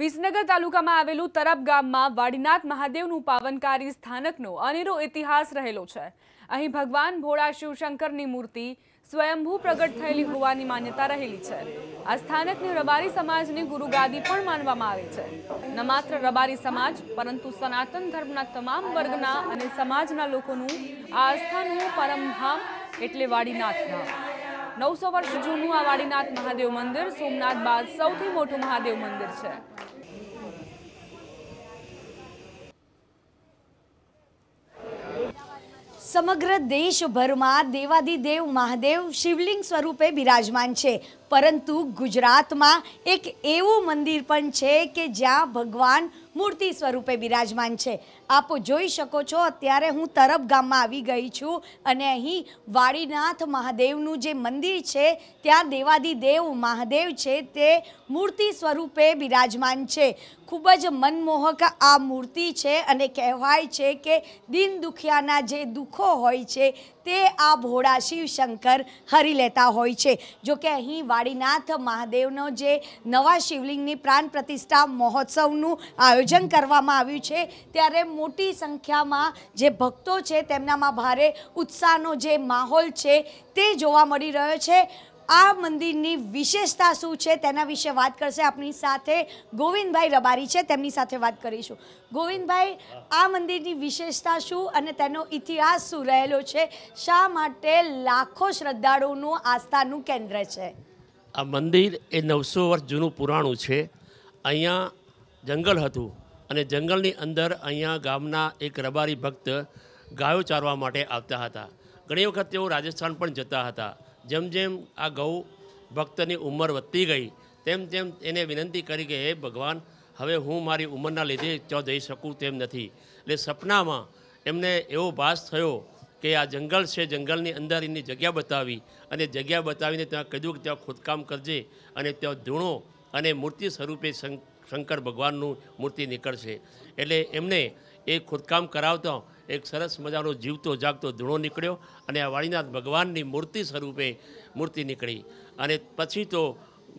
વિસનગર તાલુકામાં આવેલું તરબ ગામમાં વાડીનાથ મહાદેવનું પાવનકારી સ્થાનકનો અનેરો ઇતિહાસ રહેલો છે અહીં ભગવાન ભોળા શિવશંકરની મૂર્તિ સ્વયંભૂ પ્રગટ થયેલી હોવાની માન્યતા રહેલી છે આ સ્થાનકને રબારી સમાજની ગુરુગાદી પણ માનવામાં આવે છે ન માત્ર રબારી સમાજ પરંતુ સનાતન ધર્મના તમામ વર્ગના અને સમાજના લોકોનું આ આસ્થાનું પરમધામ એટલે વાડીનાથ નવસો વર્ષ જૂનું આ વાડીનાથ મહાદેવ મંદિર સોમનાથ બાદ સૌથી મોટું મહાદેવ મંદિર છે સમગ્ર દેશભરમાં દેવાદિદેવ મહાદેવ શિવલિંગ સ્વરૂપે બિરાજમાન છે પરંતુ ગુજરાતમાં એક એવું મંદિર પણ છે કે જ્યાં ભગવાન મૂર્તિ સ્વરૂપે બિરાજમાન છે આપ જોઈ શકો છો અત્યારે હું તરફ ગામમાં આવી ગઈ છું અને અહીં વાડીનાથ મહાદેવનું જે મંદિર છે ત્યાં દેવાદિદેવ મહાદેવ છે તે મૂર્તિ સ્વરૂપે બિરાજમાન છે ખૂબ જ મનમોહક આ મૂર્તિ છે અને કહેવાય છે કે દિન દુખિયાના જે દુઃખો હોય છે તે આ ભોળા શિવશંકર હરી લેતા હોય છે જો કે અહીં વાડીનાથ મહાદેવનો જે નવા શિવલિંગની પ્રાણ પ્રતિષ્ઠા મહોત્સવનું આયોજન કરવામાં આવ્યું છે ત્યારે મોટી સંખ્યામાં જે ભક્તો છે તેમનામાં ભારે ઉત્સાહનો જે માહોલ છે તે જોવા મળી રહ્યો છે આ મંદિરની વિશેષતા શું છે તેના વિશે વાત કરશે આપણી સાથે ગોવિંદભાઈ રબારી છે તેમની સાથે વાત કરીશું ગોવિંદભાઈ આ મંદિરની વિશેષતા શું અને તેનો ઇતિહાસ શું રહેલો છે શા માટે લાખો શ્રદ્ધાળુઓનું આસ્થાનું કેન્દ્ર છે આ મંદિર એ નવસો વર્ષ જૂનું પુરાણું છે અહીંયા જંગલ હતું અને જંગલની અંદર અહીંયા ગામના એક રબારી ભક્ત ગાયો ચારવા માટે આવતા હતા ઘણી વખત તેઓ રાજસ્થાન પણ જતા હતા જેમ જેમ આ ગૌ ભક્તની ઉંમર વધતી ગઈ તેમ તેમ એને વિનંતી કરી કે હે ભગવાન હવે હું મારી ઉંમરના લીધે ત્યાં જઈ શકું તેમ નથી એટલે સપનામાં એમને એવો ભાસ થયો કે આ જંગલ છે જંગલની અંદર એની જગ્યા બતાવી અને જગ્યા બતાવીને ત્યાં કીધું કે ત્યાં ખોદકામ કરજે અને ત્યાં ધૂણો અને મૂર્તિ સ્વરૂપે શંકર ભગવાનનું મૂર્તિ નીકળશે એટલે એમને એ ખોદકામ કરાવતો એક સરસ મજાનો જીવતો જાગતો ધૂણો નીકળ્યો અને આ વાળીનાથ ભગવાનની મૂર્તિ સ્વરૂપે મૂર્તિ નીકળી અને પછી તો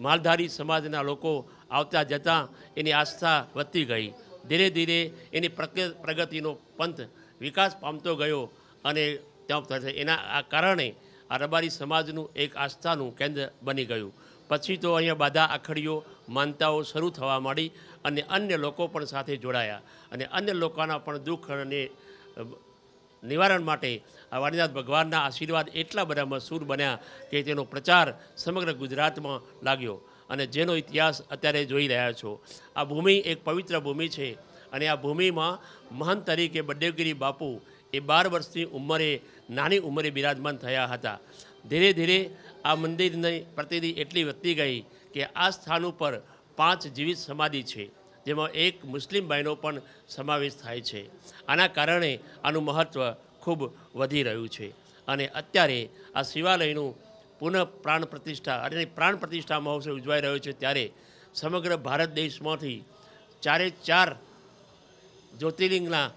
માલધારી સમાજના લોકો આવતા જતાં એની આસ્થા વધતી ગઈ ધીરે ધીરે એની પ્રગતિનો પંથ વિકાસ પામતો ગયો અને ત્યાં થશે એના આ કારણે આ રબારી સમાજનું એક આસ્થાનું કેન્દ્ર બની ગયું પછી તો અહીંયા બધા આખડીઓ માનતાઓ શરૂ થવા માંડી અને અન્ય લોકો પણ સાથે જોડાયા અને અન્ય લોકોના પણ દુઃખ અને નિવારણ માટે આ વાણીનાથ ભગવાનના આશીર્વાદ એટલા બધા મશહૂર બન્યા કે તેનો પ્રચાર સમગ્ર ગુજરાતમાં લાગ્યો અને જેનો ઇતિહાસ અત્યારે જોઈ રહ્યા છો આ ભૂમિ એક પવિત્ર ભૂમિ છે અને આ ભૂમિમાં મહંત તરીકે બડેવગીરી બાપુ એ બાર વર્ષની ઉંમરે નાની ઉંમરે બિરાજમાન થયા હતા ધીરે ધીરે આ મંદિરની પ્રતિનિધિ એટલી વધતી ગઈ કે આ સ્થાન ઉપર પાંચ જીવિત સમાધિ છે જેમાં એક મુસ્લિમ બહેનો પણ સમાવેશ થાય છે આના કારણે આનું મહત્ત્વ ખૂબ વધી રહ્યું છે અને અત્યારે આ શિવાલયનું પુનઃ પ્રાણ પ્રતિષ્ઠા અને પ્રાણ પ્રતિષ્ઠા મહોત્સવ ઉજવાઈ રહ્યો છે ત્યારે સમગ્ર ભારત દેશમાંથી ચારે ચાર જ્યોતિર્લિંગના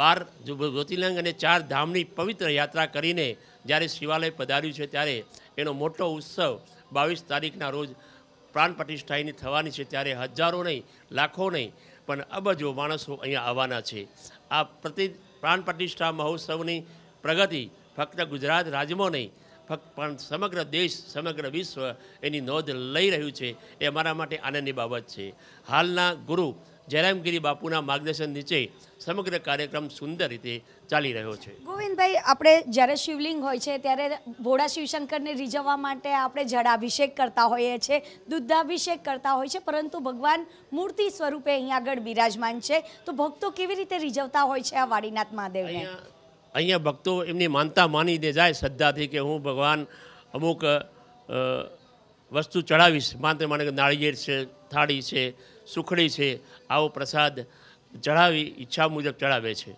બાર જ્યોતિર્લિંગ અને ચાર ધામની પવિત્ર યાત્રા કરીને જ્યારે શિવાલય પધાર્યું છે ત્યારે એનો મોટો ઉત્સવ બાવીસ તારીખના રોજ પ્રાણ પ્રતિષ્ઠાની થવાની છે ત્યારે હજારો નહીં લાખો નહીં પણ અબજો માણસો અહીંયા આવવાના છે આ પ્રતિ પ્રાણ પ્રતિષ્ઠા મહોત્સવની પ્રગતિ ફક્ત ગુજરાત રાજ્યમાં નહીં ફક્ત પણ સમગ્ર દેશ સમગ્ર વિશ્વ એની નોંધ લઈ રહ્યું છે એ અમારા માટે આનંદની બાબત છે હાલના ગુરુ જયરામગીરી બાપુના માર્ગદર્શન નીચે સમગ્ર કાર્યક્રમ સુંદર રીતે ચાલી રહ્યો છે ગોવિંદભાઈ આપણે જ્યારે શિવલિંગ હોય છે ત્યારે ભોળા શિવશંકરને રીઝવવા માટે આપણે જળાભિષેક કરતા હોઈએ છીએ દૂધાભિષેક કરતા હોય છે પરંતુ ભગવાન મૂર્તિ સ્વરૂપે અહીંયા આગળ બિરાજમાન છે તો ભક્તો કેવી રીતે રીઝવતા હોય છે આ વાડીનાથ મહાદેવને અહીંયા ભક્તો એમની માનતા માનીને જાય શ્રદ્ધાથી કે હું ભગવાન અમુક વસ્તુ ચડાવીશ માત્ર માને નાળિયેર છે થાળી છે સુખડી છે આવો પ્રસાદ ચડાવી ઈચ્છા મુજબ ચડાવે છે